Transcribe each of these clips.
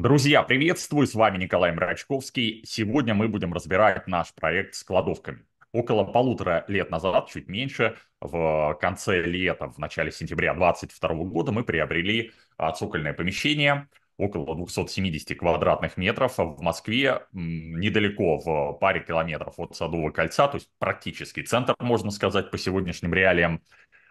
Друзья, приветствую, с вами Николай Мрачковский. Сегодня мы будем разбирать наш проект с кладовками. Около полутора лет назад, чуть меньше, в конце лета, в начале сентября 2022 года мы приобрели а, цокольное помещение, около 270 квадратных метров в Москве, недалеко, в паре километров от Садового кольца, то есть практически центр, можно сказать, по сегодняшним реалиям.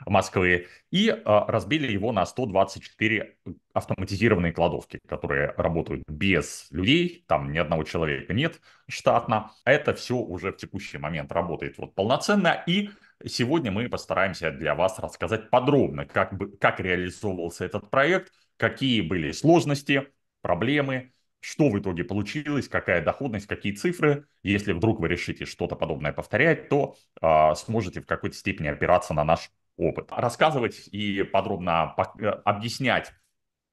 Москвы и а, разбили его на 124 автоматизированные кладовки, которые работают без людей, там ни одного человека нет штатно. Это все уже в текущий момент работает вот полноценно и Сегодня мы постараемся для вас рассказать подробно, как, бы, как реализовывался этот проект, какие были сложности, проблемы, что в итоге получилось, какая доходность, какие цифры. Если вдруг вы решите что-то подобное повторять, то э, сможете в какой-то степени опираться на наш опыт. Рассказывать и подробно э, объяснять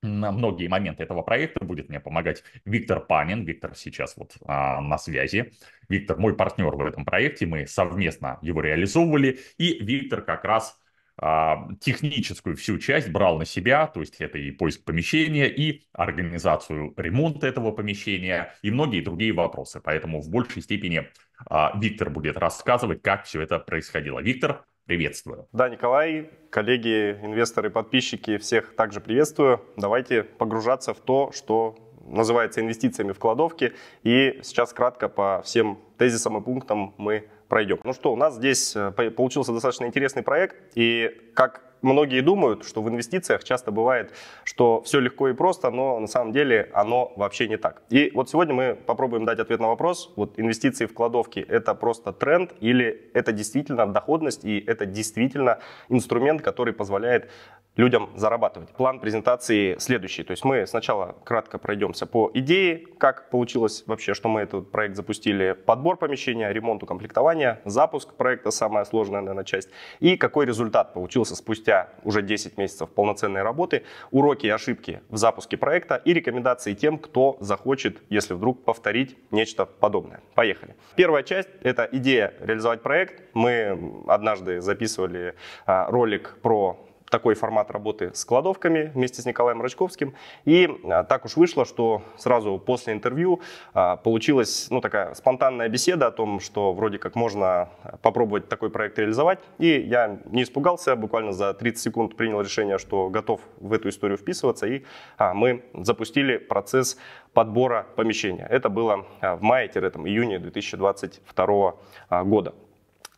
на многие моменты этого проекта будет мне помогать Виктор Панин. Виктор сейчас вот а, на связи. Виктор мой партнер в этом проекте. Мы совместно его реализовывали. И Виктор как раз а, техническую всю часть брал на себя. То есть это и поиск помещения, и организацию ремонта этого помещения, и многие другие вопросы. Поэтому в большей степени а, Виктор будет рассказывать, как все это происходило. Виктор, приветствую. Да, Николай, коллеги, инвесторы, подписчики, всех также приветствую. Давайте погружаться в то, что называется инвестициями в кладовке И сейчас кратко по всем тезисам и пунктам мы пройдем. Ну что, у нас здесь э, получился достаточно интересный проект. И как многие думают, что в инвестициях часто бывает, что все легко и просто, но на самом деле оно вообще не так. И вот сегодня мы попробуем дать ответ на вопрос, вот инвестиции в кладовки – это просто тренд или это действительно доходность и это действительно инструмент, который позволяет людям зарабатывать. План презентации следующий. То есть мы сначала кратко пройдемся по идее, как получилось вообще, что мы этот проект запустили, подбор помещения, ремонт укомплектование, запуск проекта, самая сложная, наверное, часть, и какой результат получился спустя уже 10 месяцев полноценной работы, уроки и ошибки в запуске проекта и рекомендации тем, кто захочет, если вдруг повторить нечто подобное. Поехали. Первая часть — это идея реализовать проект. Мы однажды записывали а, ролик про такой формат работы с кладовками вместе с Николаем Рачковским. И а, так уж вышло, что сразу после интервью а, получилась ну, такая спонтанная беседа о том, что вроде как можно а, попробовать такой проект реализовать. И я не испугался, буквально за 30 секунд принял решение, что готов в эту историю вписываться. И мы запустили процесс подбора помещения. Это было в мае-июне 2022 года.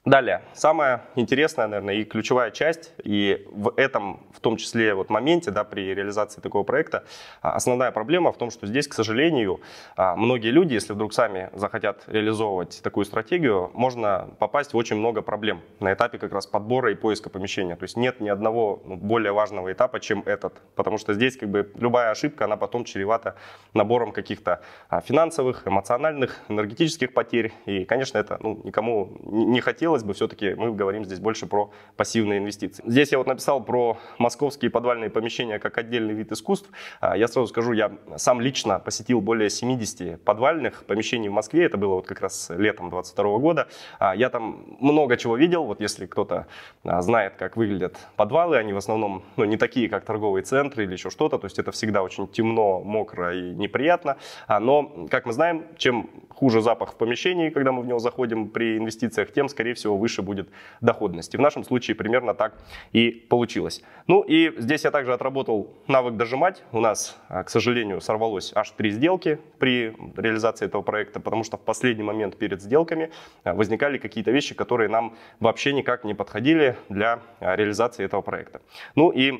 Далее, самая интересная, наверное, и ключевая часть, и в этом, в том числе, вот моменте, да, при реализации такого проекта, а, основная проблема в том, что здесь, к сожалению, а, многие люди, если вдруг сами захотят реализовывать такую стратегию, можно попасть в очень много проблем на этапе как раз подбора и поиска помещения. То есть нет ни одного ну, более важного этапа, чем этот, потому что здесь как бы любая ошибка, она потом чревата набором каких-то а, финансовых, эмоциональных, энергетических потерь, и, конечно, это ну, никому не хотелось, хотелось бы все-таки, мы говорим здесь больше про пассивные инвестиции. Здесь я вот написал про московские подвальные помещения как отдельный вид искусств. А, я сразу скажу, я сам лично посетил более 70 подвальных помещений в Москве. Это было вот как раз летом 22 года. А, я там много чего видел. Вот если кто-то а, знает, как выглядят подвалы, они в основном ну, не такие, как торговые центры или еще что-то. То есть это всегда очень темно, мокро и неприятно. Но, как мы знаем, чем хуже запах в помещении, когда мы в него заходим при инвестициях, тем, скорее всего, всего, выше будет доходность. И в нашем случае примерно так и получилось. Ну и здесь я также отработал навык дожимать. У нас, а, к сожалению, сорвалось аж три сделки при реализации этого проекта, потому что в последний момент перед сделками а, возникали какие-то вещи, которые нам вообще никак не подходили для а, реализации этого проекта. Ну и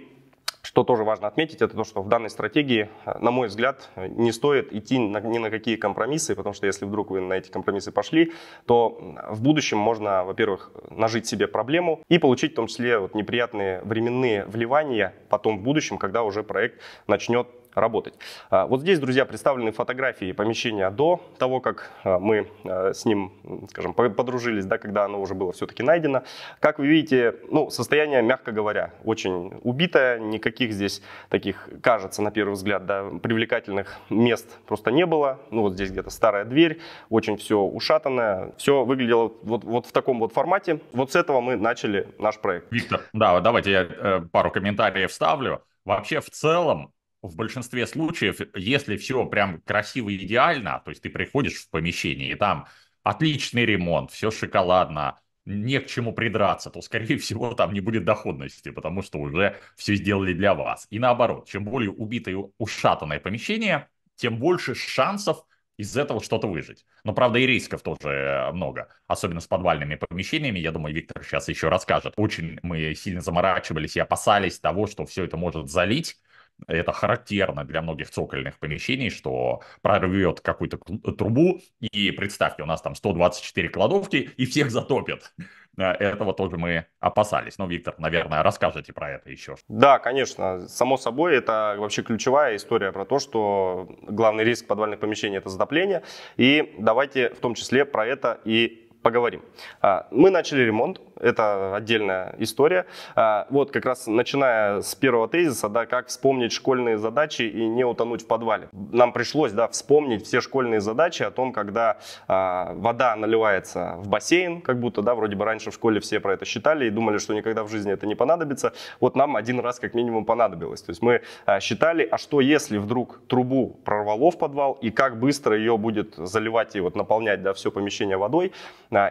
что тоже важно отметить, это то, что в данной стратегии, э, на мой взгляд, не стоит идти ни на какие компромиссы, потому что если вдруг вы на эти компромиссы пошли, то в будущем можно, во-первых, нажить себе проблему и получить в том числе вот неприятные временные вливания потом в будущем, когда уже проект начнет работать. А, вот здесь, друзья, представлены фотографии помещения до того, как а, мы а, с ним, скажем, подружились, да, когда оно уже было все-таки найдено. Как вы видите, ну, состояние, мягко говоря, очень убитое, никаких здесь таких, кажется, на первый взгляд, да, привлекательных мест просто не было. Ну, вот здесь где-то старая дверь, очень все ушатанное, все выглядело вот, вот в таком вот формате. Вот с этого мы начали наш проект. Виктор, да, давайте я э, пару комментариев вставлю. Вообще, в целом, в большинстве случаев, если все прям красиво и идеально, то есть ты приходишь в помещение, и там отличный ремонт, все шоколадно, не к чему придраться, то, скорее всего, там не будет доходности, потому что уже все сделали для вас. И наоборот, чем более убитое ушатанное помещение, тем больше шансов из этого что-то выжить. Но, правда, и рисков тоже э, много, особенно с подвальными помещениями. Я думаю, Виктор сейчас еще расскажет. Очень мы сильно заморачивались и опасались того, что все это может залить, это характерно для многих цокольных помещений, что прорвет какую-то э, трубу, и представьте, у нас там 124 кладовки, и всех затопят. Э, этого тоже мы опасались. Но, Виктор, наверное, расскажете про это еще. Да, конечно. Само собой, это вообще ключевая история про то, что главный риск подвальных помещений – это затопление. И давайте в том числе про это и поговорим. А, мы начали ремонт, это отдельная история. А, вот как раз начиная с первого тезиса, да, как вспомнить школьные задачи и не утонуть в подвале. Нам пришлось, да, вспомнить все школьные задачи о том, когда а, вода наливается в бассейн, как будто, да, вроде бы раньше в школе все про это считали и думали, что никогда в жизни это не понадобится. Вот нам один раз как минимум понадобилось. То есть мы считали, а что если вдруг трубу прорвало в подвал и как быстро ее будет заливать и вот наполнять, да, все помещение водой.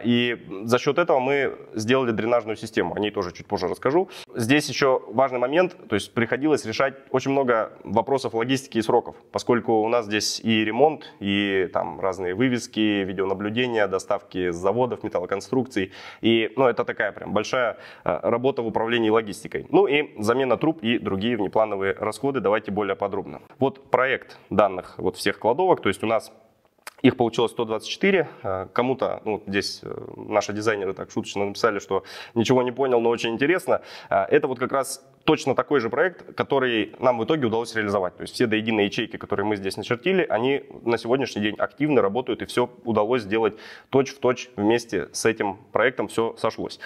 И за счет этого мы сделали дренажную систему, о ней тоже чуть позже расскажу. Здесь еще важный момент, то есть приходилось решать очень много вопросов логистики и сроков, поскольку у нас здесь и ремонт, и там разные вывески, видеонаблюдения, доставки с заводов, металлоконструкций. И ну, это такая прям большая э, работа в управлении логистикой. Ну и замена труб и другие внеплановые расходы. Давайте более подробно. Вот проект данных вот всех кладовок, то есть у нас их получилось 124. Э, кому-то, ну, здесь э, наши дизайнеры так шуточно написали, что ничего не понял, но очень интересно. Э, это вот как раз точно такой же проект, который нам в итоге удалось реализовать. То есть все до единой ячейки, которые мы здесь начертили, они на сегодняшний день активно работают, и все удалось сделать точь-в-точь точь вместе с этим проектом, все сошлось.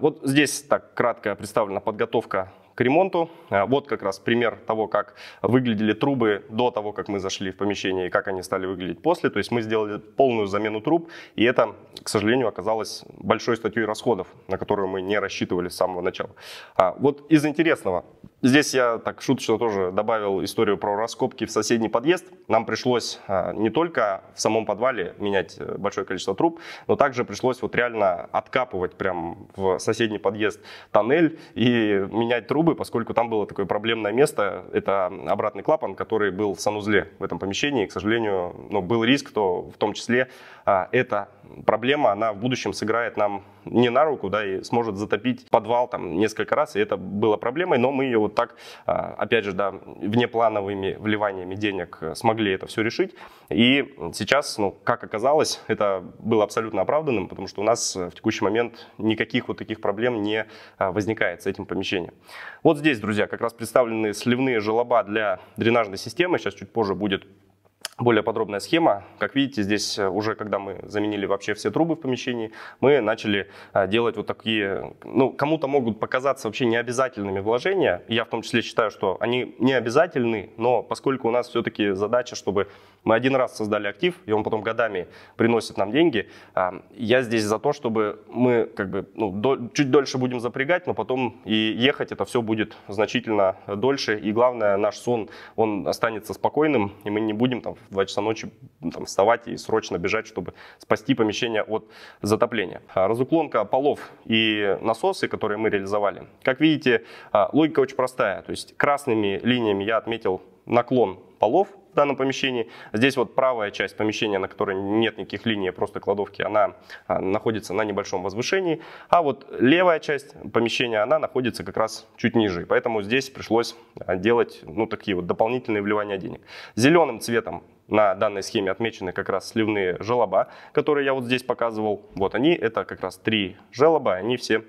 Вот здесь так кратко представлена подготовка к ремонту. А, вот как раз пример того, как выглядели трубы до того, как мы зашли в помещение и как они стали выглядеть после. То есть мы сделали полную замену труб, и это, к сожалению, оказалось большой статьей расходов, на которую мы не рассчитывали с самого начала. А, вот из интересного. Здесь я так шуточно тоже добавил историю про раскопки в соседний подъезд. Нам пришлось а, не только в самом подвале менять э, большое количество труб, но также пришлось вот реально откапывать прям в соседний подъезд тоннель и менять трубы, поскольку там было такое проблемное место. Это обратный клапан, который был в санузле в этом помещении. И, к сожалению, ну, был риск, то в том числе а, это проблема, она в будущем сыграет нам не на руку, да, и сможет затопить подвал там несколько раз, и это было проблемой, но мы ее вот так, а, опять же, да, внеплановыми вливаниями денег э, смогли это все решить, и сейчас, ну, как оказалось, это было абсолютно оправданным, потому что у нас э, в текущий момент никаких вот таких проблем не а, возникает с этим помещением. Вот здесь, друзья, как раз представлены сливные желоба для дренажной системы, сейчас чуть позже будет более подробная схема. Как видите, здесь э, уже, когда мы заменили вообще все трубы в помещении, мы начали э, делать вот такие, ну, кому-то могут показаться вообще необязательными вложения. Я в том числе считаю, что они не обязательны, но поскольку у нас все-таки задача, чтобы мы один раз создали актив, и он потом годами приносит нам деньги. А, я здесь за то, чтобы мы как бы ну, до, чуть дольше будем запрягать, но потом и ехать это все будет значительно дольше. И главное, наш сон, он останется спокойным, и мы не будем там в 2 часа ночи ну, там, вставать и срочно бежать, чтобы спасти помещение от затопления. А, разуклонка полов и насосы, которые мы реализовали. Как видите, а, логика очень простая. То есть красными линиями я отметил наклон полов, в данном помещении. Здесь вот правая часть помещения, на которой нет никаких линий, а просто кладовки, она а, находится на небольшом возвышении. А вот левая часть помещения, она находится как раз чуть ниже. И поэтому здесь пришлось а, делать ну, такие вот дополнительные вливания денег. Зеленым цветом на данной схеме отмечены как раз сливные желоба, которые я вот здесь показывал. Вот они, это как раз три желоба, они все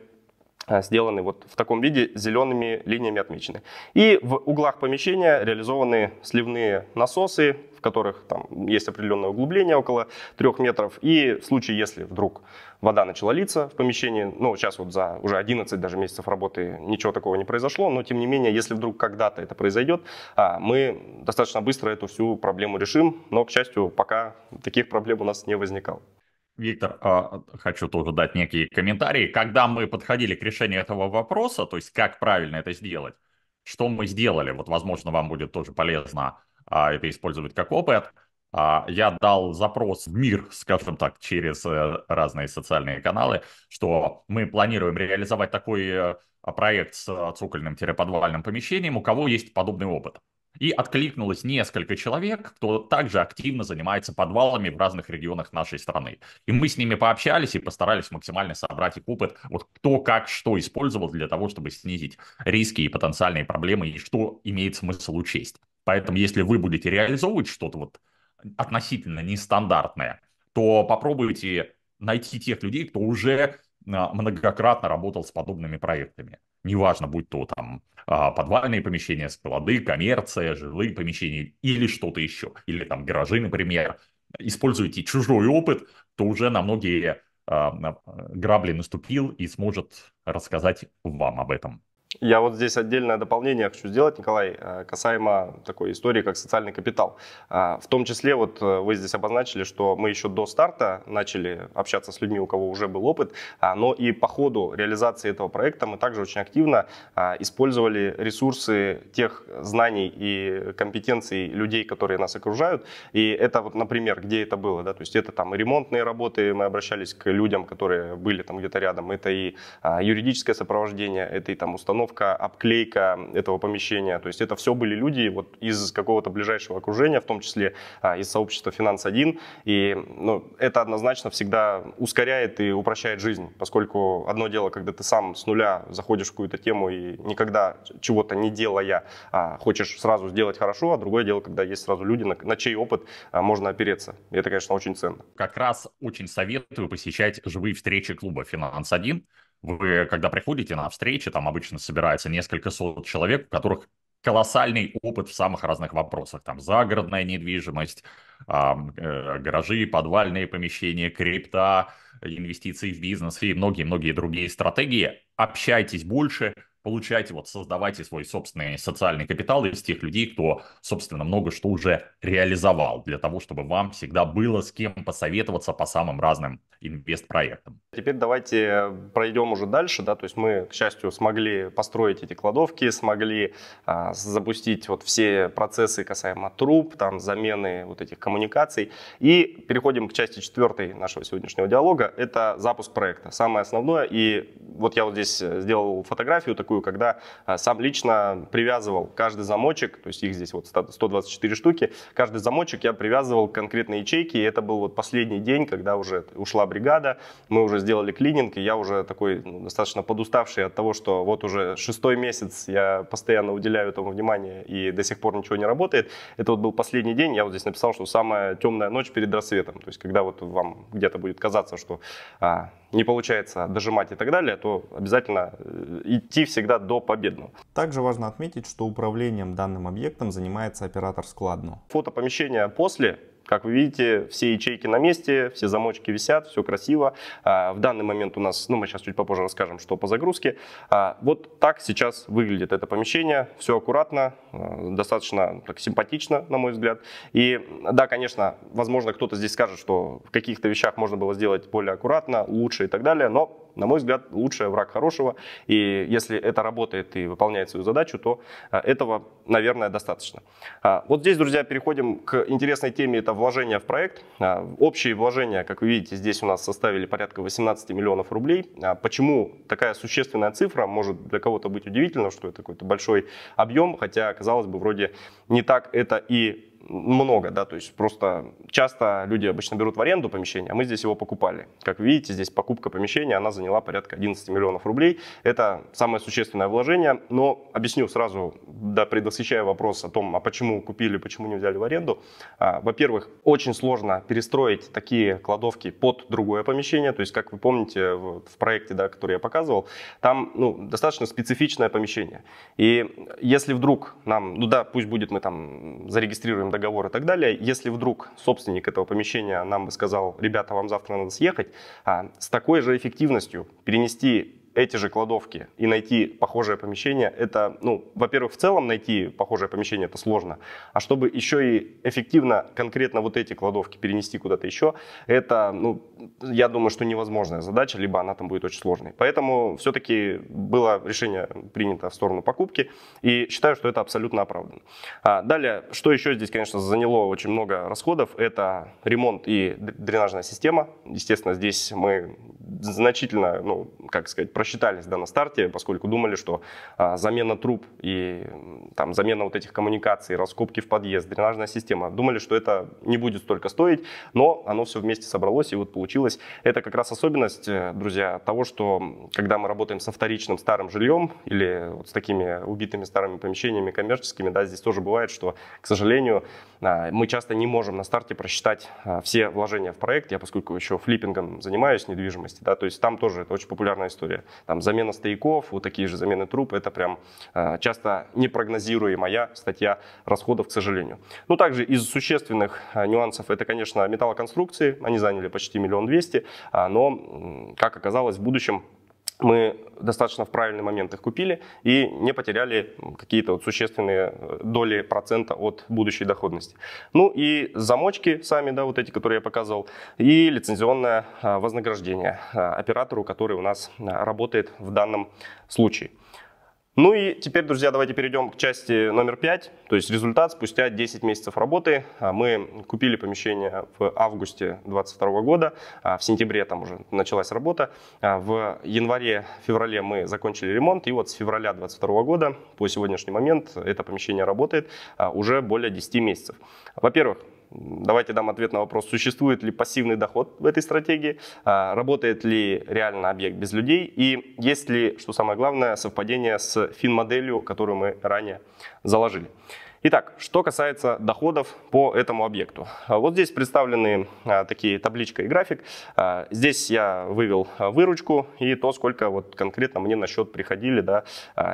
а, сделаны вот в таком виде, зелеными линиями отмечены. И в углах помещения реализованы сливные насосы, в которых там есть определенное углубление около 3 метров. И в случае, если вдруг вода начала литься в помещении, ну, сейчас вот за уже 11 даже месяцев работы ничего такого не произошло, но тем не менее, если вдруг когда-то это произойдет, а, мы достаточно быстро эту всю проблему решим, но, к счастью, пока таких проблем у нас не возникало. Виктор, а, хочу тоже дать некие комментарии. Когда мы подходили к решению этого вопроса, то есть как правильно это сделать, что мы сделали, вот, возможно, вам будет тоже полезно а, это использовать как опыт. А, я дал запрос в мир, скажем так, через э, разные социальные каналы, что мы планируем реализовать такой э, проект с э, цокольным-подвальным помещением, у кого есть подобный опыт. И откликнулось несколько человек, кто также активно занимается подвалами в разных регионах нашей страны. И мы с ними пообщались и постарались максимально собрать их опыт, вот кто как что использовал для того, чтобы снизить риски и потенциальные проблемы, и что имеет смысл учесть. Поэтому если вы будете реализовывать что-то вот относительно нестандартное, то попробуйте найти тех людей, кто уже а, многократно работал с подобными проектами. Неважно, будь то там а, подвальные помещения, склады, коммерция, жилые помещения или что-то еще, или там гаражи, например. Используйте чужой опыт, то уже на многие а, грабли наступил и сможет рассказать вам об этом. Я вот здесь отдельное дополнение хочу сделать, Николай, э, касаемо такой истории, как социальный капитал. Э, в том числе вот э, вы здесь обозначили, что мы еще до старта начали общаться с людьми, у кого уже был опыт, а, но и по ходу реализации этого проекта мы также очень активно а, использовали ресурсы тех знаний и компетенций людей, которые нас окружают. И это вот, например, где это было, да, то есть это там и ремонтные работы, мы обращались к людям, которые были там где-то рядом, это и а, юридическое сопровождение, это и там установка обстановка, обклейка этого помещения. То есть это все были люди вот из какого-то ближайшего окружения, в том числе а, из сообщества «Финанс-1». И ну, это однозначно всегда ускоряет и упрощает жизнь, поскольку одно дело, когда ты сам с нуля заходишь в какую-то тему и никогда чего-то не делая, а, хочешь сразу сделать хорошо, а другое дело, когда есть сразу люди, на, на чей опыт а, можно опереться. И это, конечно, очень ценно. Как раз очень советую посещать живые встречи клуба «Финанс-1», вы, когда приходите на встречи, там обычно собирается несколько сот человек, у которых колоссальный опыт в самых разных вопросах. Там загородная недвижимость, э, гаражи, подвальные помещения, крипта, инвестиции в бизнес и многие-многие другие стратегии. Общайтесь больше – получайте, вот создавайте свой собственный социальный капитал из тех людей, кто, собственно, много что уже реализовал, для того, чтобы вам всегда было с кем посоветоваться по самым разным инвест-проектам. Теперь давайте пройдем уже дальше, да, то есть мы, к счастью, смогли построить эти кладовки, смогли а, запустить вот все процессы касаемо труб, там, замены вот этих коммуникаций, и переходим к части четвертой нашего сегодняшнего диалога, это запуск проекта, самое основное, и вот я вот здесь сделал фотографию такую, такую, когда а, сам лично привязывал каждый замочек, то есть их здесь вот 124 штуки, каждый замочек я привязывал к конкретной ячейке, и это был вот последний день, когда уже ушла бригада, мы уже сделали клининг, и я уже такой ну, достаточно подуставший от того, что вот уже шестой месяц я постоянно уделяю этому внимание, и до сих пор ничего не работает. Это вот был последний день, я вот здесь написал, что самая темная ночь перед рассветом, то есть когда вот вам где-то будет казаться, что а, не получается дожимать и так далее, то обязательно э, идти всегда до победного. Также важно отметить, что управлением данным объектом занимается оператор складно. Фото помещения после как вы видите, все ячейки на месте, все замочки висят, все красиво. А, в данный момент у нас, ну мы сейчас чуть попозже расскажем, что по загрузке. А, вот так сейчас выглядит это помещение. Все аккуратно, а, достаточно ну, так, симпатично, на мой взгляд. И да, конечно, возможно, кто-то здесь скажет, что в каких-то вещах можно было сделать более аккуратно, лучше и так далее, но на мой взгляд, лучший враг хорошего. И если это работает и выполняет свою задачу, то а, этого, наверное, достаточно. А, вот здесь, друзья, переходим к интересной теме, это вложения в проект. А, общие вложения, как вы видите, здесь у нас составили порядка 18 миллионов рублей. Почему такая существенная цифра? Может для кого-то быть удивительно, что это какой-то большой объем, хотя, казалось бы, вроде не так это и много, да, то есть просто часто люди обычно берут в аренду помещение, а мы здесь его покупали. Как видите, здесь покупка помещения, она заняла порядка 11 миллионов рублей. Это самое существенное вложение, но объясню сразу да, предвосхищая вопрос о том, а почему купили, почему не взяли в аренду, а, во-первых, очень сложно перестроить такие кладовки под другое помещение. То есть, как вы помните, в проекте, да, который я показывал, там ну, достаточно специфичное помещение. И если вдруг нам, ну да, пусть будет мы там зарегистрируем договор и так далее, если вдруг собственник этого помещения нам бы сказал, ребята, вам завтра надо съехать, а с такой же эффективностью перенести эти же кладовки и найти похожее помещение, это, ну, во-первых, в целом найти похожее помещение это сложно, а чтобы еще и эффективно конкретно вот эти кладовки перенести куда-то еще, это, ну, я думаю, что невозможная задача, либо она там будет очень сложной. Поэтому все-таки было решение принято в сторону покупки, и считаю, что это абсолютно оправдано. А далее, что еще здесь, конечно, заняло очень много расходов, это ремонт и дренажная система. Естественно, здесь мы значительно, ну, как сказать, просчитались да, на старте, поскольку думали, что а, замена труб и там, замена вот этих коммуникаций, раскопки в подъезд, дренажная система, думали, что это не будет столько стоить, но оно все вместе собралось и вот получилось. Это как раз особенность, э, друзья, того, что когда мы работаем со вторичным старым жильем или вот с такими убитыми старыми помещениями коммерческими, да, здесь тоже бывает, что, к сожалению, а, мы часто не можем на старте просчитать а, все вложения в проект. Я, поскольку еще флиппингом занимаюсь недвижимости, да, то есть там тоже это очень популярная история. Там замена стояков, вот такие же замены труб, это прям э, часто непрогнозируемая статья расходов, к сожалению. Ну, также из существенных э, нюансов это, конечно, металлоконструкции, они заняли почти миллион двести, а, но, как оказалось, в будущем мы достаточно в правильный момент их купили и не потеряли какие-то вот существенные э, доли процента от будущей доходности. Ну и замочки сами, да, вот эти, которые я показывал, и лицензионное а, вознаграждение а, оператору, который у нас а, работает в данном случае. Ну и теперь, друзья, давайте перейдем к части номер 5, то есть результат спустя 10 месяцев работы. А, мы купили помещение в августе 2022 года, а, в сентябре там уже началась работа, а, в январе-феврале мы закончили ремонт, и вот с февраля 2022 года по сегодняшний момент это помещение работает уже более 10 месяцев. Во-первых, Давайте дам ответ на вопрос, существует ли пассивный доход в этой стратегии, а, работает ли реально объект без людей и есть ли, что самое главное, совпадение с фин-моделью, которую мы ранее заложили. Итак, что касается доходов по этому объекту. А, вот здесь представлены а, такие табличка и график. Здесь я вывел выручку и то, сколько вот конкретно мне на счет приходили да,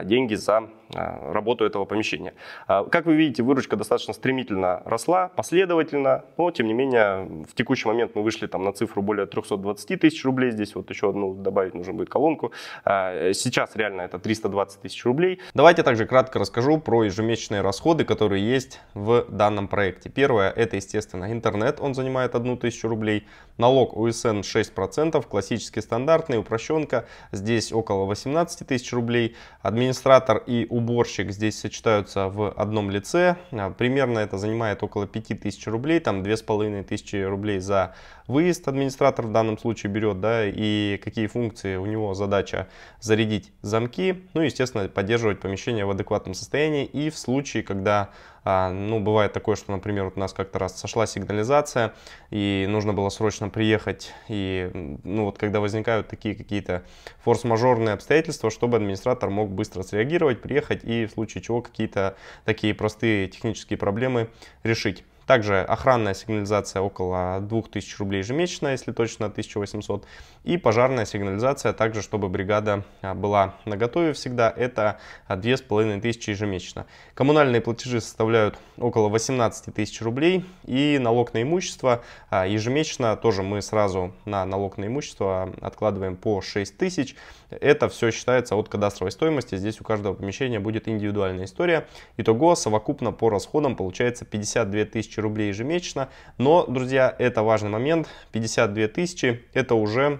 деньги за а, работу этого помещения. А, как вы видите, выручка достаточно стремительно росла, последовательно, но тем не менее в текущий момент мы вышли там на цифру более 320 тысяч рублей, здесь вот еще одну добавить нужно будет колонку. А, сейчас реально это 320 тысяч рублей. Давайте также кратко расскажу про ежемесячные расходы, которые есть в данном проекте. Первое, это естественно интернет, он занимает 1 тысячу рублей, налог УСН 6%, классический стандартный, упрощенка, здесь около 18 тысяч рублей, администратор и уборщик здесь сочетаются в одном лице. А, примерно это занимает около 5000 рублей, там 2500 рублей за выезд администратор в данном случае берет, да, и какие функции у него задача зарядить замки, ну, естественно, поддерживать помещение в адекватном состоянии и в случае, когда а, ну, бывает такое, что, например, вот у нас как-то раз сошла сигнализация, и нужно было срочно приехать. И, ну, вот когда возникают такие какие-то форс-мажорные обстоятельства, чтобы администратор мог быстро среагировать, приехать и в случае чего какие-то такие простые технические проблемы решить. Также охранная сигнализация около 2000 рублей ежемесячно, если точно 1800. И пожарная сигнализация, также чтобы бригада а, была наготове всегда, это 2500 ежемесячно. Коммунальные платежи составляют около 18 тысяч рублей. И налог на имущество а, ежемесячно тоже мы сразу на налог на имущество а, откладываем по 6 тысяч. Это все считается от кадастровой стоимости. Здесь у каждого помещения будет индивидуальная история. Итого совокупно по расходам получается 52 тысячи тысячи рублей ежемесячно. Но, друзья, это важный момент. 52 тысячи это уже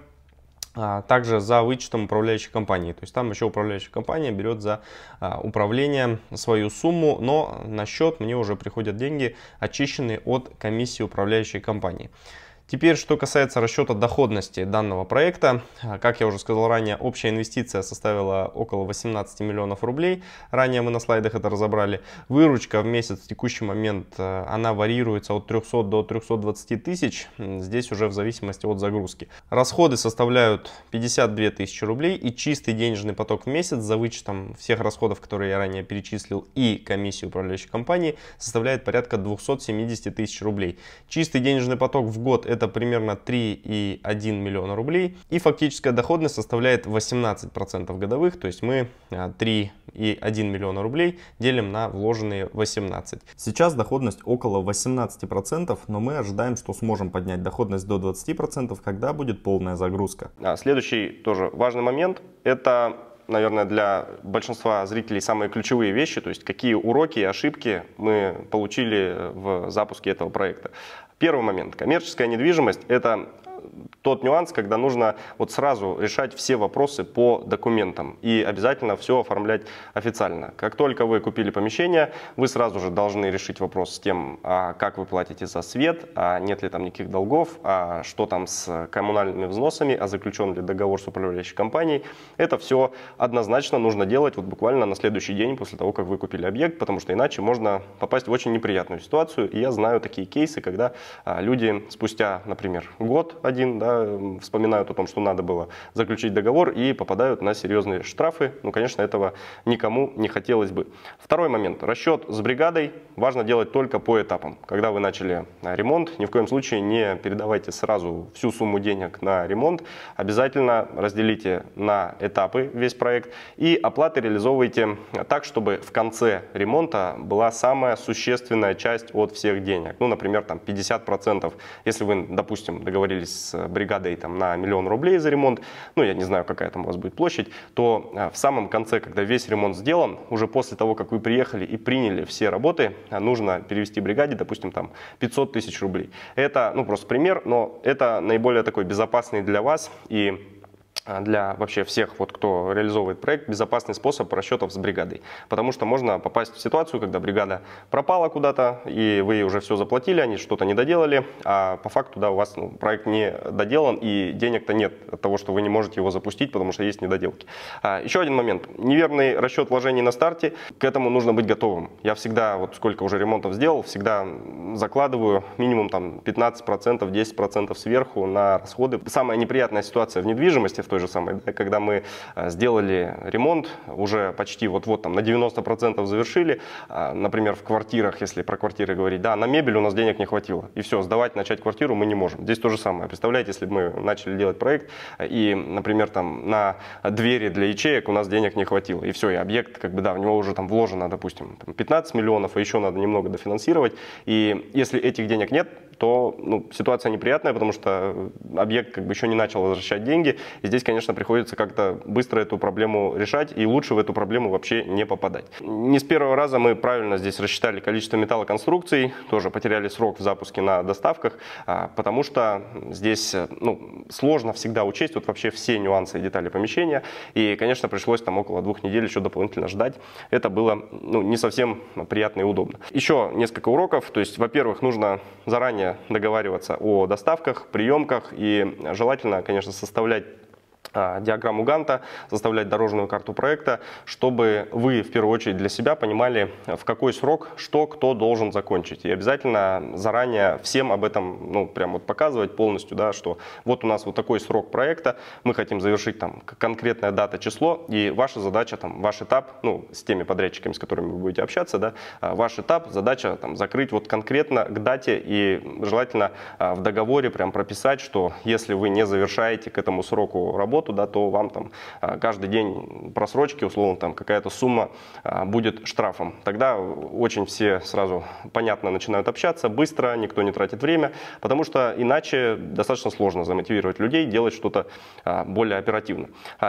а, также за вычетом управляющей компании. То есть там еще управляющая компания берет за а, управление свою сумму, но на счет мне уже приходят деньги, очищенные от комиссии управляющей компании. Теперь, что касается расчета доходности данного проекта, а, как я уже сказал ранее, общая инвестиция составила около 18 миллионов рублей. Ранее мы на слайдах это разобрали. Выручка в месяц в текущий момент, э, она варьируется от 300 до 320 тысяч, здесь уже в зависимости от загрузки. Расходы составляют 52 тысячи рублей и чистый денежный поток в месяц за вычетом всех расходов, которые я ранее перечислил, и комиссии управляющей компании составляет порядка 270 тысяч рублей. Чистый денежный поток в год это это примерно 3,1 миллиона рублей. И фактическая доходность составляет 18% годовых, то есть мы 3,1 а, миллиона рублей делим на вложенные 18. Сейчас доходность около 18%, но мы ожидаем, что сможем поднять доходность до 20%, когда будет полная загрузка. А следующий тоже важный момент – это наверное, для большинства зрителей самые ключевые вещи, то есть какие уроки и ошибки мы получили э, в запуске этого проекта. Первый момент. Коммерческая недвижимость – это тот нюанс, когда нужно вот сразу решать все вопросы по документам и обязательно все оформлять официально. Как только вы купили помещение, вы сразу же должны решить вопрос с тем, а как вы платите за свет, а нет ли там никаких долгов, а что там с коммунальными взносами, а заключен ли договор с управляющей компанией. Это все однозначно нужно делать вот буквально на следующий день после того, как вы купили объект, потому что иначе можно попасть в очень неприятную ситуацию. И я знаю такие кейсы, когда а, люди спустя, например, год один, да, вспоминают о том, что надо было заключить договор и попадают на серьезные штрафы. Ну, конечно, этого никому не хотелось бы. Второй момент. Расчет с бригадой важно делать только по этапам. Когда вы начали а, ремонт, ни в коем случае не передавайте сразу всю сумму денег на ремонт. Обязательно разделите на этапы весь проект и оплаты реализовывайте а, так, чтобы в конце ремонта была самая существенная часть от всех денег. Ну, например, там 50%, если вы, допустим, договорились с э, бригадой там, на миллион рублей за ремонт, ну я не знаю, какая там у вас будет площадь, то э, в самом конце, когда весь ремонт сделан, уже после того, как вы приехали и приняли все работы, э, нужно перевести бригаде, допустим, там 500 тысяч рублей. Это, ну просто пример, но это наиболее такой безопасный для вас и а, для вообще всех, вот, кто реализовывает проект, безопасный способ расчетов с бригадой. Потому что можно попасть в ситуацию, когда бригада пропала куда-то, и вы уже все заплатили, они что-то не доделали, а по факту да, у вас ну, проект не доделан, и денег-то нет от того, что вы не можете его запустить, потому что есть недоделки. А, еще один момент. Неверный расчет вложений на старте. К этому нужно быть готовым. Я всегда, вот сколько уже ремонтов сделал, всегда закладываю минимум там 15%, 10% сверху на расходы. Самая неприятная ситуация в недвижимости – той же самой, да, когда мы э, сделали ремонт, уже почти вот-вот там на 90% завершили, э, например, в квартирах, если про квартиры говорить, да, на мебель у нас денег не хватило, и все, сдавать, начать квартиру мы не можем. Здесь то же самое. Представляете, если бы мы начали делать проект, э, и, например, там на двери для ячеек у нас денег не хватило, и все, и объект, как бы, да, в него уже там вложено, допустим, 15 миллионов, а еще надо немного дофинансировать, и если этих денег нет, то ну, ситуация неприятная, потому что объект как бы еще не начал возвращать деньги, и здесь здесь, конечно, приходится как-то быстро эту проблему решать и лучше в эту проблему вообще не попадать. Не с первого раза мы правильно здесь рассчитали количество металлоконструкций, тоже потеряли срок в запуске на доставках, а, потому что здесь ну, сложно всегда учесть вот вообще все нюансы и детали помещения. И, конечно, пришлось там около двух недель еще дополнительно ждать. Это было ну, не совсем приятно и удобно. Еще несколько уроков. То есть, во-первых, нужно заранее договариваться о доставках, приемках и желательно, конечно, составлять а, диаграмму Ганта, составлять дорожную карту проекта, чтобы вы в первую очередь для себя понимали, в какой срок что кто должен закончить. И обязательно заранее всем об этом ну, прям вот показывать полностью, да, что вот у нас вот такой срок проекта, мы хотим завершить там конкретная дата, число, и ваша задача, там, ваш этап, ну, с теми подрядчиками, с которыми вы будете общаться, да, а, ваш этап, задача там закрыть вот конкретно к дате и желательно а, в договоре прям прописать, что если вы не завершаете к этому сроку работу, работу, да, то вам там а, каждый день просрочки, условно, там какая-то сумма а, будет штрафом. Тогда очень все сразу понятно начинают общаться, быстро, никто не тратит время, потому что иначе достаточно сложно замотивировать людей делать что-то а, более оперативно.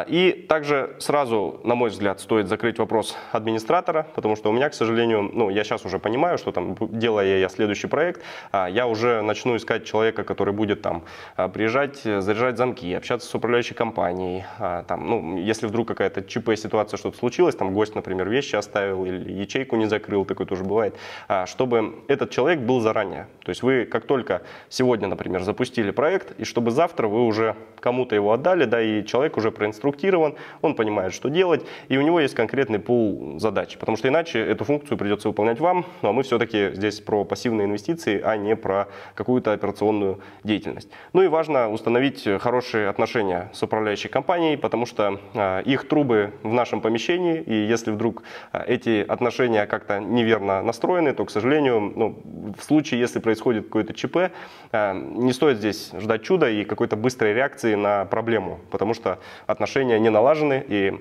И также сразу, на мой взгляд, стоит закрыть вопрос администратора, потому что у меня, к сожалению, ну, я сейчас уже понимаю, что там, делая я следующий проект, я уже начну искать человека, который будет там приезжать, заряжать замки, общаться с управляющей компанией, компаний. А, там, ну, если вдруг какая-то ЧП ситуация что-то случилось там гость, например, вещи оставил или ячейку не закрыл, такое тоже бывает, а, чтобы этот человек был заранее. То есть вы как только сегодня, например, запустили проект, и чтобы завтра вы уже кому-то его отдали, да, и человек уже проинструктирован, он понимает, что делать, и у него есть конкретный пул задач, потому что иначе эту функцию придется выполнять вам, ну, а мы все-таки здесь про пассивные инвестиции, а не про какую-то операционную деятельность. Ну и важно установить хорошие отношения с управляющим управляющей компанией, потому что а, их трубы в нашем помещении, и если вдруг а, эти отношения как-то неверно настроены, то, к сожалению, ну, в случае, если происходит какое-то ЧП, а, не стоит здесь ждать чуда и какой-то быстрой реакции на проблему, потому что отношения не налажены, и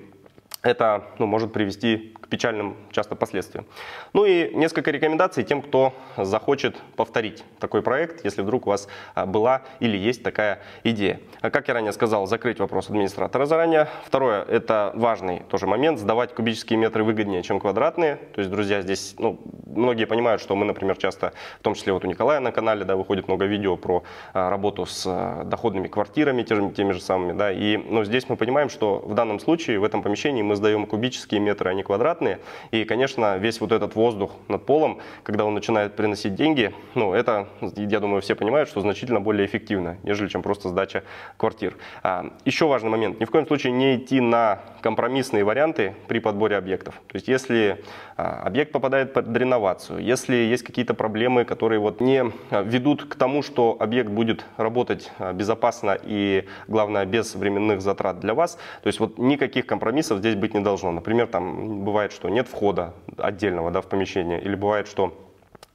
это ну, может привести печальным часто последствиям. Ну и несколько рекомендаций тем, кто захочет повторить такой проект, если вдруг у вас а, была или есть такая идея. А как я ранее сказал, закрыть вопрос администратора заранее. Второе, это важный тоже момент, сдавать кубические метры выгоднее, чем квадратные. То есть, друзья, здесь ну, многие понимают, что мы, например, часто, в том числе вот у Николая на канале, да, выходит много видео про а, работу с доходными квартирами, теми, теми же самыми, да, и, но ну, здесь мы понимаем, что в данном случае в этом помещении мы сдаем кубические метры, а не квадрат, квадратные. И, конечно, весь вот этот воздух над полом, когда он начинает приносить деньги, ну, это, я думаю, все понимают, что значительно более эффективно, нежели чем просто сдача квартир. А, еще важный момент. Ни в коем случае не идти на компромиссные варианты при подборе объектов. То есть, если а, объект попадает под реновацию, если есть какие-то проблемы, которые вот не а, ведут к тому, что объект будет работать а, безопасно и, главное, без временных затрат для вас, то есть вот никаких компромиссов здесь быть не должно. Например, там бывает, бывает, что нет входа отдельного да, в помещение, или бывает, что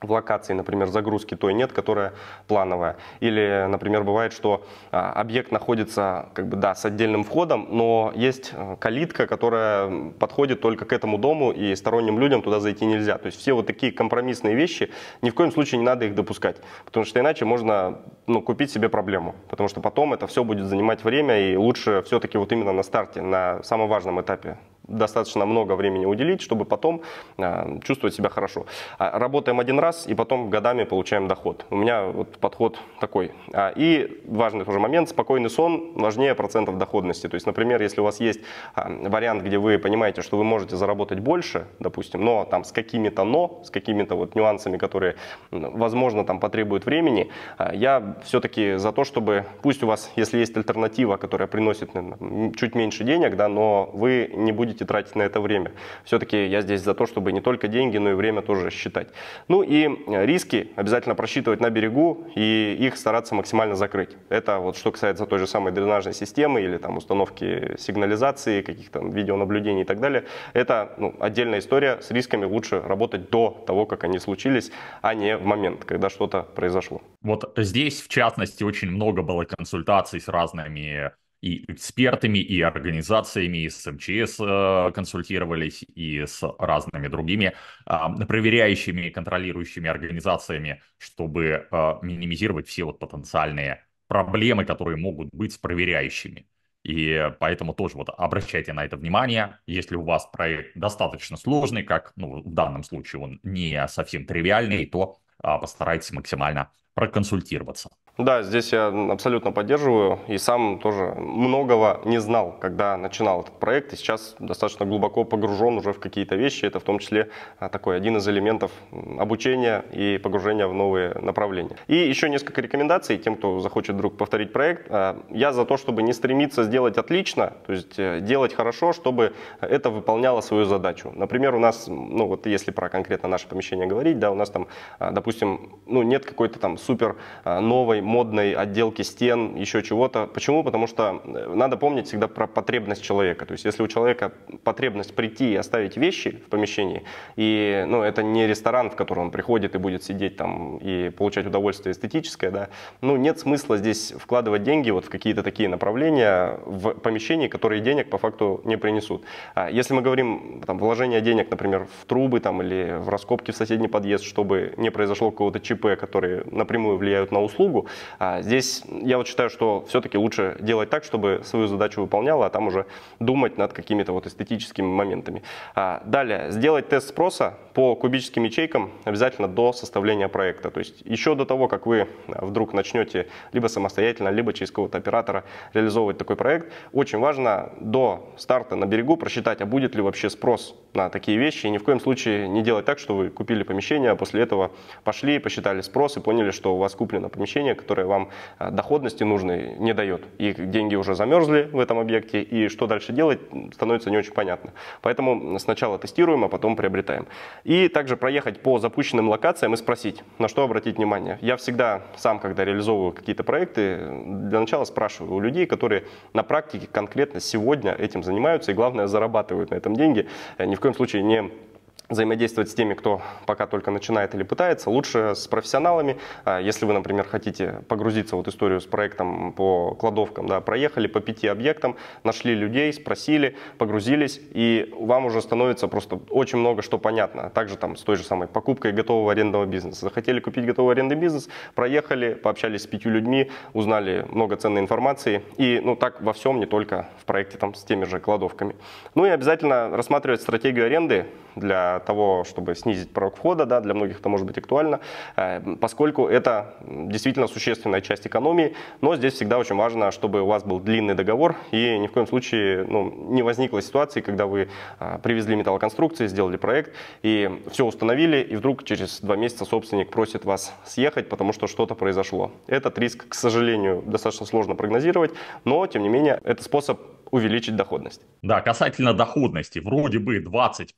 в локации, например, загрузки той нет, которая плановая. Или, например, бывает, что а, объект находится как бы, да, с отдельным входом, но есть э, калитка, которая подходит только к этому дому, и сторонним людям туда зайти нельзя. То есть все вот такие компромиссные вещи, ни в коем случае не надо их допускать, потому что иначе можно ну, купить себе проблему, потому что потом это все будет занимать время, и лучше все-таки вот именно на старте, на самом важном этапе достаточно много времени уделить, чтобы потом э, чувствовать себя хорошо. А, работаем один раз и потом годами получаем доход. У меня вот подход такой. А, и важный тоже момент, спокойный сон важнее процентов доходности. То есть, например, если у вас есть вариант, где вы понимаете, что вы можете заработать больше, допустим, но там с какими-то но, с какими-то вот нюансами, которые, возможно, там потребуют времени, я все-таки за то, чтобы пусть у вас, если есть альтернатива, которая приносит наверное, чуть меньше денег, да, но вы не будете сидеть тратить на это время. Все-таки я здесь за то, чтобы не только деньги, но и время тоже считать. Ну и э, риски обязательно просчитывать на берегу и их стараться максимально закрыть. Это вот что касается той же самой дренажной системы или там установки сигнализации, каких-то видеонаблюдений и так далее. Это ну, отдельная история. С рисками лучше работать до того, как они случились, а не в момент, когда что-то произошло. Вот здесь, в частности, очень много было консультаций с разными и экспертами, и организациями, и с МЧС э, консультировались, и с разными другими а, проверяющими и контролирующими организациями, чтобы а, минимизировать все вот потенциальные проблемы, которые могут быть с проверяющими. И поэтому тоже вот обращайте на это внимание. Если у вас проект достаточно сложный, как ну, в данном случае он не совсем тривиальный, то а, постарайтесь максимально проконсультироваться. Да, здесь я абсолютно поддерживаю и сам тоже многого не знал, когда начинал этот проект, и сейчас достаточно глубоко погружен уже в какие-то вещи. Это в том числе а, такой один из элементов обучения и погружения в новые направления. И еще несколько рекомендаций тем, кто захочет вдруг повторить проект. А, я за то, чтобы не стремиться сделать отлично, то есть э, делать хорошо, чтобы это выполняло свою задачу. Например, у нас, ну вот если про конкретно наше помещение говорить, да, у нас там, а, допустим, ну нет какой-то там супер новой модной отделки стен, еще чего-то. Почему? Потому что э, надо помнить всегда про потребность человека. То есть если у человека потребность прийти и оставить вещи в помещении, и ну, это не ресторан, в который он приходит и будет сидеть там и получать удовольствие эстетическое, да, ну нет смысла здесь вкладывать деньги вот в какие-то такие направления в помещении, которые денег по факту не принесут. А если мы говорим там, вложение денег, например, в трубы там, или в раскопки в соседний подъезд, чтобы не произошло какого-то ЧП, которые напрямую влияют на услугу, а здесь я вот считаю, что все-таки лучше делать так, чтобы свою задачу выполняла, а там уже думать над какими-то вот эстетическими моментами. А далее, сделать тест спроса по кубическим ячейкам обязательно до составления проекта. То есть еще до того, как вы а, вдруг начнете либо самостоятельно, либо через какого-то оператора реализовывать такой проект, очень важно до старта на берегу просчитать, а будет ли вообще спрос на такие вещи. И ни в коем случае не делать так, что вы купили помещение, а после этого пошли, посчитали спрос и поняли, что у вас куплено помещение, которая вам э, доходности нужной не дает. И деньги уже замерзли в этом объекте, и что дальше делать, становится не очень понятно. Поэтому сначала тестируем, а потом приобретаем. И также проехать по запущенным локациям и спросить, на что обратить внимание. Я всегда сам, когда реализовываю какие-то проекты, для начала спрашиваю у людей, которые на практике конкретно сегодня этим занимаются и, главное, зарабатывают на этом деньги. Э, ни в коем случае не взаимодействовать с теми, кто пока только начинает или пытается, лучше с профессионалами. А если вы, например, хотите погрузиться в вот историю с проектом по кладовкам, да, проехали по пяти объектам, нашли людей, спросили, погрузились, и вам уже становится просто очень много что понятно. Также там с той же самой покупкой готового арендного бизнеса. Захотели купить готовый арендный бизнес, проехали, пообщались с пятью людьми, узнали много ценной информации, и ну так во всем, не только в проекте там с теми же кладовками. Ну и обязательно рассматривать стратегию аренды, для того, чтобы снизить порог входа, да, для многих это может быть актуально, э, поскольку это действительно существенная часть экономии, но здесь всегда очень важно, чтобы у вас был длинный договор и ни в коем случае ну, не возникла ситуации, когда вы э, привезли металлоконструкции, сделали проект и все установили, и вдруг через два месяца собственник просит вас съехать, потому что что-то произошло. Этот риск, к сожалению, достаточно сложно прогнозировать, но тем не менее это способ увеличить доходность. Да, касательно доходности, вроде бы 20%,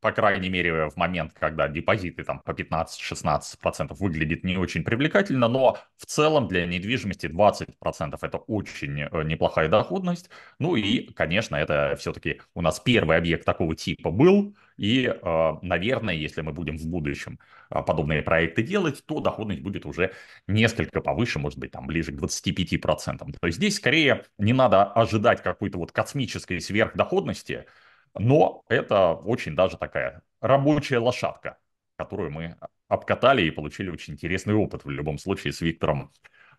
по крайней мере, в момент, когда депозиты там по 15-16% выглядит не очень привлекательно, но в целом для недвижимости 20% это очень э, неплохая доходность. Ну и, конечно, это все-таки у нас первый объект такого типа был, и, а, наверное, если мы будем в будущем а, подобные проекты делать, то доходность будет уже несколько повыше, может быть, там ближе к 25%. То есть здесь скорее не надо ожидать какой-то вот космической сверхдоходности, но это очень даже такая рабочая лошадка, которую мы обкатали и получили очень интересный опыт в любом случае с Виктором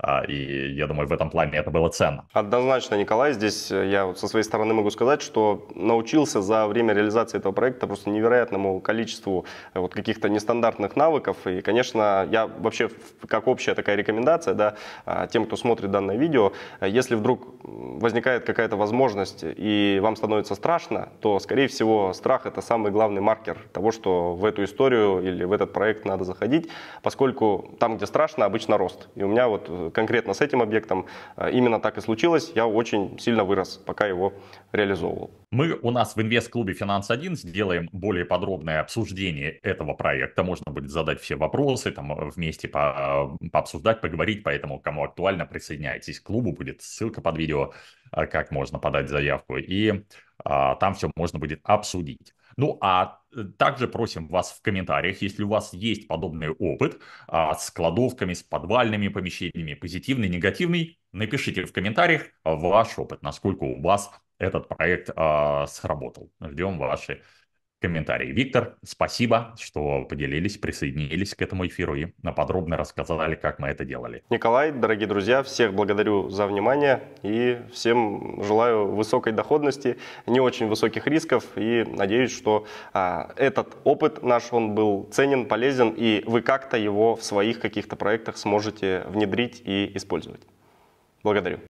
а, и я думаю, в этом плане это было ценно. Однозначно, Николай, здесь э, я вот со своей стороны могу сказать, что научился за время реализации этого проекта просто невероятному количеству э, вот каких-то нестандартных навыков. И, конечно, я вообще, как общая такая рекомендация, да, а, тем, кто смотрит данное видео, э, если вдруг возникает какая-то возможность и вам становится страшно, то, скорее всего, страх – это самый главный маркер того, что в эту историю или в этот проект надо заходить, поскольку там, где страшно, обычно рост. И у меня вот конкретно с этим объектом э, именно так и случилось. Я очень сильно вырос, пока его реализовывал. Мы у нас в инвест-клубе «Финанс-1» сделаем более подробное обсуждение этого проекта. Можно будет задать все вопросы, там э, вместе по, э, пообсуждать, поговорить. Поэтому, кому актуально, присоединяйтесь к клубу. Будет ссылка под видео, как можно подать заявку. И а, там все можно будет обсудить. Ну, а Э, также просим вас в комментариях, если у вас есть подобный опыт а, с кладовками, с подвальными помещениями, позитивный, негативный, напишите в комментариях ваш опыт, насколько у вас этот проект а, сработал. Ждем ваши комментарий. Виктор, спасибо, что поделились, присоединились к этому эфиру и подробно рассказали, как мы это делали. Николай, дорогие друзья, всех благодарю за внимание и всем желаю высокой доходности, не очень высоких рисков и надеюсь, что а, этот опыт наш, он был ценен, полезен и вы как-то его в своих каких-то проектах сможете внедрить и использовать. Благодарю.